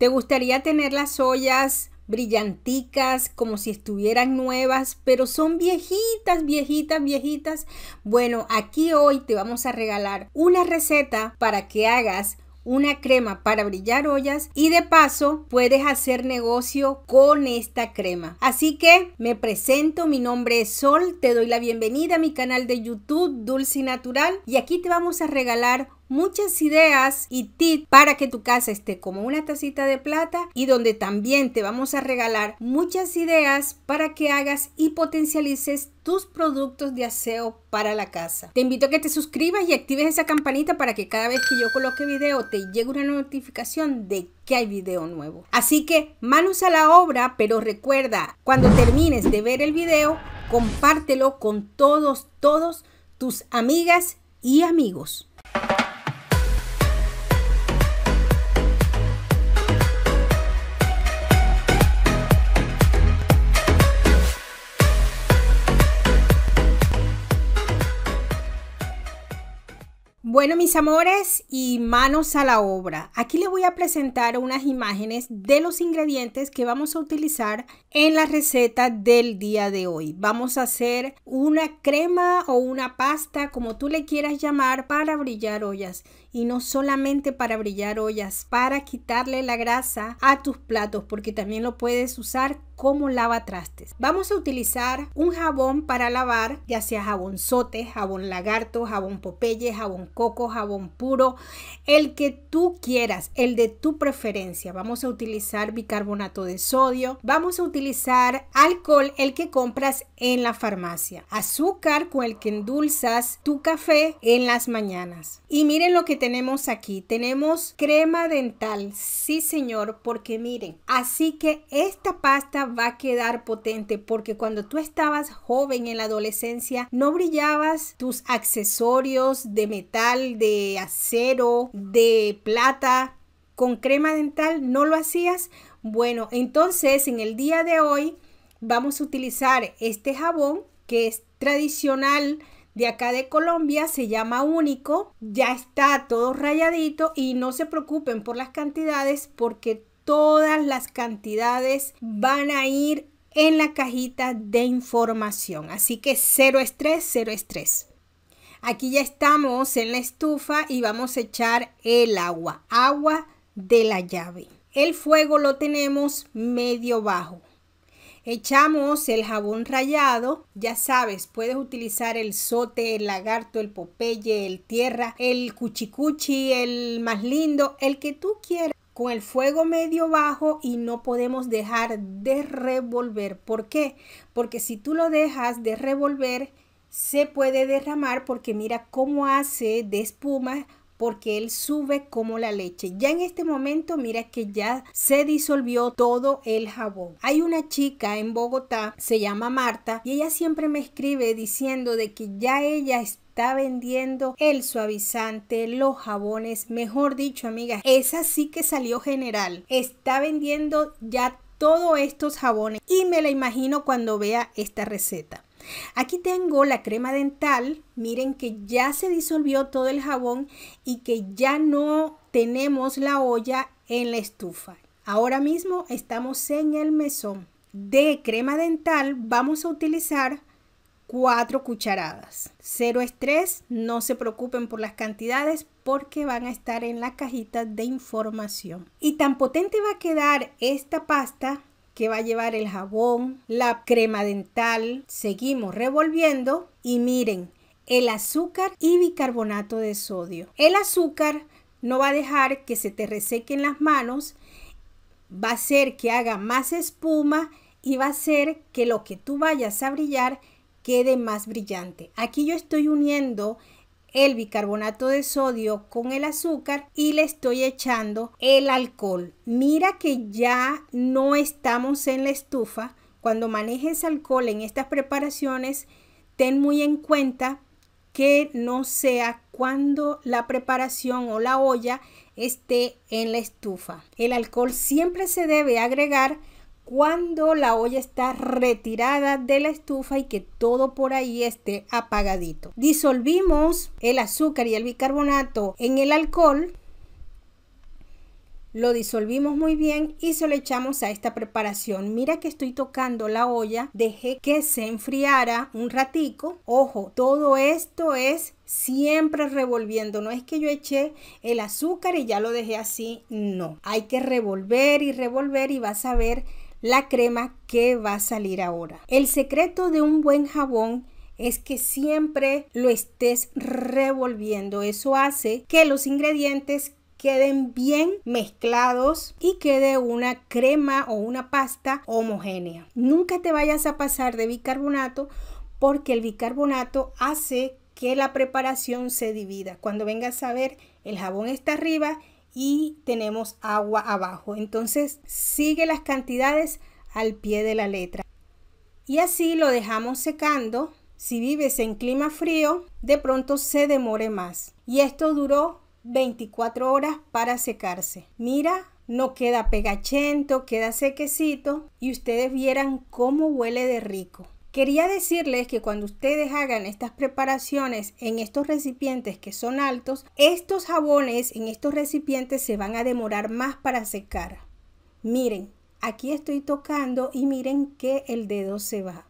¿Te gustaría tener las ollas brillanticas como si estuvieran nuevas, pero son viejitas, viejitas, viejitas? Bueno, aquí hoy te vamos a regalar una receta para que hagas una crema para brillar ollas y de paso puedes hacer negocio con esta crema. Así que me presento, mi nombre es Sol, te doy la bienvenida a mi canal de YouTube Dulce y Natural y aquí te vamos a regalar muchas ideas y tips para que tu casa esté como una tacita de plata y donde también te vamos a regalar muchas ideas para que hagas y potencialices tus productos de aseo para la casa. Te invito a que te suscribas y actives esa campanita para que cada vez que yo coloque video te llegue una notificación de que hay video nuevo. Así que manos a la obra, pero recuerda, cuando termines de ver el video, compártelo con todos, todos tus amigas y amigos. Bueno, mis amores, y manos a la obra. Aquí les voy a presentar unas imágenes de los ingredientes que vamos a utilizar en la receta del día de hoy. Vamos a hacer una crema o una pasta, como tú le quieras llamar, para brillar ollas. Y no solamente para brillar ollas, para quitarle la grasa a tus platos, porque también lo puedes usar como trastes. Vamos a utilizar un jabón para lavar, ya sea jabonzote, jabón lagarto, jabón popeye, jabón coco, jabón puro, el que tú quieras, el de tu preferencia. Vamos a utilizar bicarbonato de sodio, vamos a utilizar alcohol, el que compras en la farmacia, azúcar con el que endulzas tu café en las mañanas. Y miren lo que tenemos aquí, tenemos crema dental, sí señor, porque miren, así que esta pasta va a quedar potente porque cuando tú estabas joven en la adolescencia no brillabas tus accesorios de metal, de acero, de plata, con crema dental, ¿no lo hacías? Bueno, entonces en el día de hoy vamos a utilizar este jabón que es tradicional de acá de Colombia, se llama único, ya está todo rayadito y no se preocupen por las cantidades porque todas las cantidades van a ir en la cajita de información. Así que cero estrés, cero estrés. Aquí ya estamos en la estufa y vamos a echar el agua, agua de la llave. El fuego lo tenemos medio bajo. Echamos el jabón rallado, ya sabes, puedes utilizar el sote, el lagarto, el popeye, el tierra, el cuchicuchi, el más lindo, el que tú quieras. Con el fuego medio bajo y no podemos dejar de revolver. ¿Por qué? Porque si tú lo dejas de revolver, se puede derramar porque mira cómo hace de espuma porque él sube como la leche. Ya en este momento mira que ya se disolvió todo el jabón. Hay una chica en Bogotá, se llama Marta, y ella siempre me escribe diciendo de que ya ella está vendiendo el suavizante, los jabones, mejor dicho, amigas, esa sí que salió general. Está vendiendo ya todos estos jabones y me la imagino cuando vea esta receta. Aquí tengo la crema dental, miren que ya se disolvió todo el jabón y que ya no tenemos la olla en la estufa. Ahora mismo estamos en el mesón. De crema dental vamos a utilizar 4 cucharadas. Cero estrés, no se preocupen por las cantidades porque van a estar en la cajita de información. Y tan potente va a quedar esta pasta que va a llevar el jabón, la crema dental. Seguimos revolviendo y miren, el azúcar y bicarbonato de sodio. El azúcar no va a dejar que se te resequen las manos, va a hacer que haga más espuma y va a hacer que lo que tú vayas a brillar quede más brillante. Aquí yo estoy uniendo el bicarbonato de sodio con el azúcar y le estoy echando el alcohol. Mira que ya no estamos en la estufa. Cuando manejes alcohol en estas preparaciones, ten muy en cuenta que no sea cuando la preparación o la olla esté en la estufa. El alcohol siempre se debe agregar cuando la olla está retirada de la estufa y que todo por ahí esté apagadito. Disolvimos el azúcar y el bicarbonato en el alcohol, lo disolvimos muy bien y se lo echamos a esta preparación. Mira que estoy tocando la olla, dejé que se enfriara un ratico. Ojo, todo esto es siempre revolviendo. No es que yo eché el azúcar y ya lo dejé así, no. Hay que revolver y revolver y vas a ver la crema que va a salir ahora. El secreto de un buen jabón es que siempre lo estés revolviendo. Eso hace que los ingredientes queden bien mezclados y quede una crema o una pasta homogénea. Nunca te vayas a pasar de bicarbonato porque el bicarbonato hace que la preparación se divida. Cuando vengas a ver, el jabón está arriba y tenemos agua abajo. Entonces sigue las cantidades al pie de la letra. Y así lo dejamos secando. Si vives en clima frío, de pronto se demore más. Y esto duró 24 horas para secarse. Mira, no queda pegachento, queda sequecito y ustedes vieran cómo huele de rico. Quería decirles que cuando ustedes hagan estas preparaciones en estos recipientes que son altos, estos jabones en estos recipientes se van a demorar más para secar. Miren, aquí estoy tocando y miren que el dedo se va.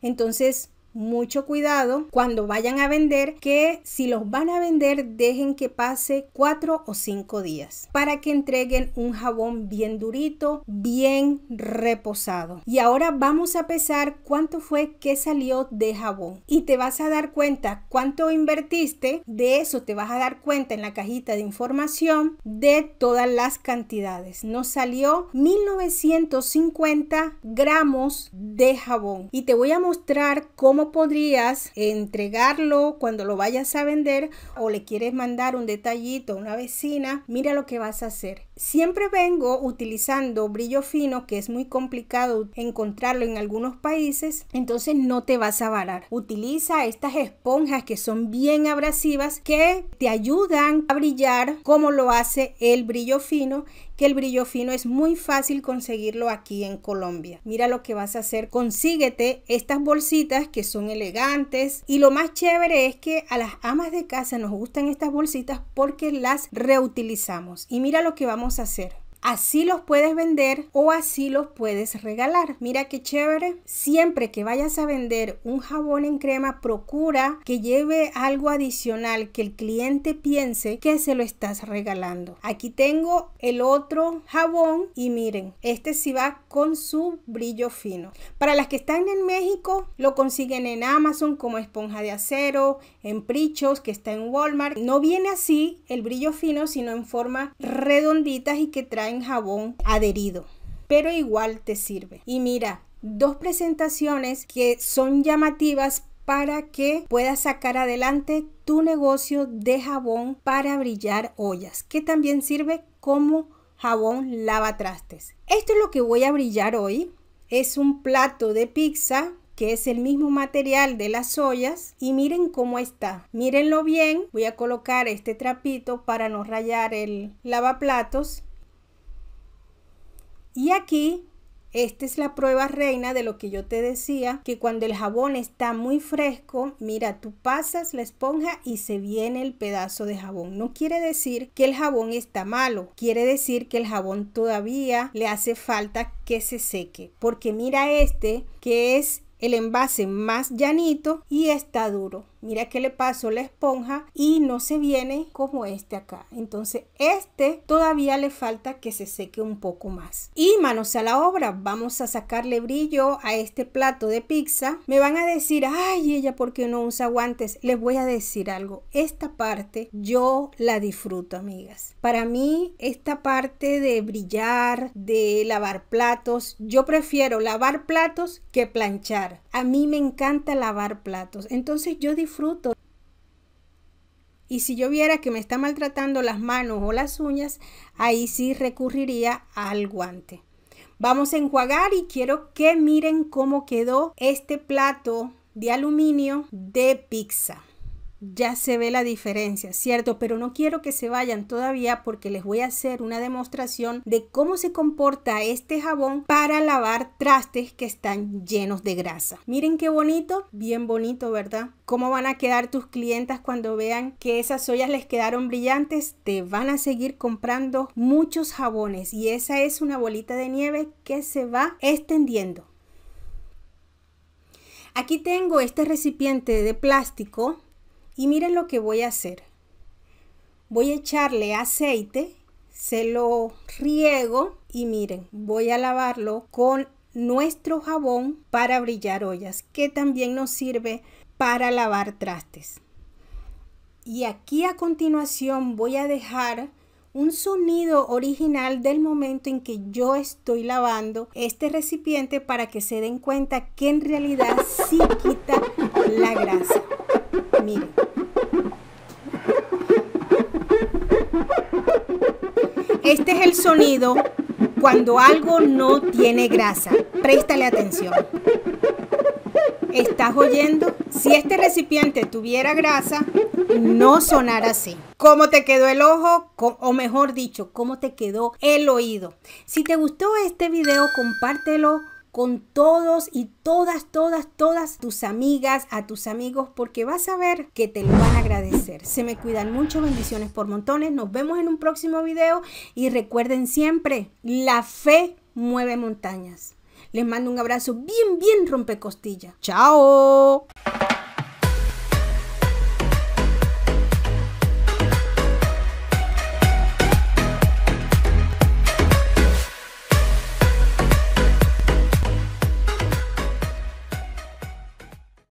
Entonces, mucho cuidado cuando vayan a vender que si los van a vender dejen que pase cuatro o cinco días para que entreguen un jabón bien durito, bien reposado. Y ahora vamos a pesar cuánto fue que salió de jabón y te vas a dar cuenta cuánto invertiste, de eso te vas a dar cuenta en la cajita de información de todas las cantidades. Nos salió 1950 gramos de jabón y te voy a mostrar cómo podrías entregarlo cuando lo vayas a vender o le quieres mandar un detallito a una vecina, mira lo que vas a hacer. Siempre vengo utilizando brillo fino, que es muy complicado encontrarlo en algunos países, entonces no te vas a varar. Utiliza estas esponjas que son bien abrasivas que te ayudan a brillar como lo hace el brillo fino que el brillo fino es muy fácil conseguirlo aquí en Colombia. Mira lo que vas a hacer, consíguete estas bolsitas que son elegantes y lo más chévere es que a las amas de casa nos gustan estas bolsitas porque las reutilizamos. Y mira lo que vamos a hacer. Así los puedes vender o así los puedes regalar. Mira qué chévere. Siempre que vayas a vender un jabón en crema, procura que lleve algo adicional que el cliente piense que se lo estás regalando. Aquí tengo el otro jabón y miren, este sí va con su brillo fino. Para las que están en México, lo consiguen en Amazon como esponja de acero, en Prichos, que está en Walmart. No viene así el brillo fino, sino en forma redonditas y que traen jabón adherido, pero igual te sirve. Y mira, dos presentaciones que son llamativas para que puedas sacar adelante tu negocio de jabón para brillar ollas, que también sirve como jabón lava trastes Esto es lo que voy a brillar hoy. Es un plato de pizza que es el mismo material de las ollas y miren cómo está. Mírenlo bien. Voy a colocar este trapito para no rayar el lavaplatos y aquí, esta es la prueba reina de lo que yo te decía, que cuando el jabón está muy fresco, mira, tú pasas la esponja y se viene el pedazo de jabón. No quiere decir que el jabón está malo, quiere decir que el jabón todavía le hace falta que se seque, porque mira este que es el envase más llanito y está duro mira que le paso la esponja y no se viene como este acá. Entonces este todavía le falta que se seque un poco más. Y manos a la obra, vamos a sacarle brillo a este plato de pizza. Me van a decir, ay ella, ¿por qué no usa guantes? Les voy a decir algo, esta parte yo la disfruto amigas. Para mí esta parte de brillar, de lavar platos, yo prefiero lavar platos que planchar. A mí me encanta lavar platos, entonces yo disfruto fruto Y si yo viera que me está maltratando las manos o las uñas, ahí sí recurriría al guante. Vamos a enjuagar y quiero que miren cómo quedó este plato de aluminio de pizza ya se ve la diferencia, ¿cierto? Pero no quiero que se vayan todavía porque les voy a hacer una demostración de cómo se comporta este jabón para lavar trastes que están llenos de grasa. Miren qué bonito, bien bonito, ¿verdad? Cómo van a quedar tus clientas cuando vean que esas ollas les quedaron brillantes, te van a seguir comprando muchos jabones y esa es una bolita de nieve que se va extendiendo. Aquí tengo este recipiente de plástico y miren lo que voy a hacer. Voy a echarle aceite, se lo riego y miren, voy a lavarlo con nuestro jabón para brillar ollas, que también nos sirve para lavar trastes. Y aquí a continuación voy a dejar un sonido original del momento en que yo estoy lavando este recipiente para que se den cuenta que en realidad sí quita la grasa. Miren. Este es el sonido cuando algo no tiene grasa. Préstale atención. ¿Estás oyendo? Si este recipiente tuviera grasa, no sonara así. ¿Cómo te quedó el ojo? O mejor dicho, ¿cómo te quedó el oído? Si te gustó este video, compártelo con todos y todas, todas, todas tus amigas, a tus amigos, porque vas a ver que te lo van a agradecer. Se me cuidan mucho, bendiciones por montones. Nos vemos en un próximo video y recuerden siempre, la fe mueve montañas. Les mando un abrazo bien, bien rompecostilla. ¡Chao!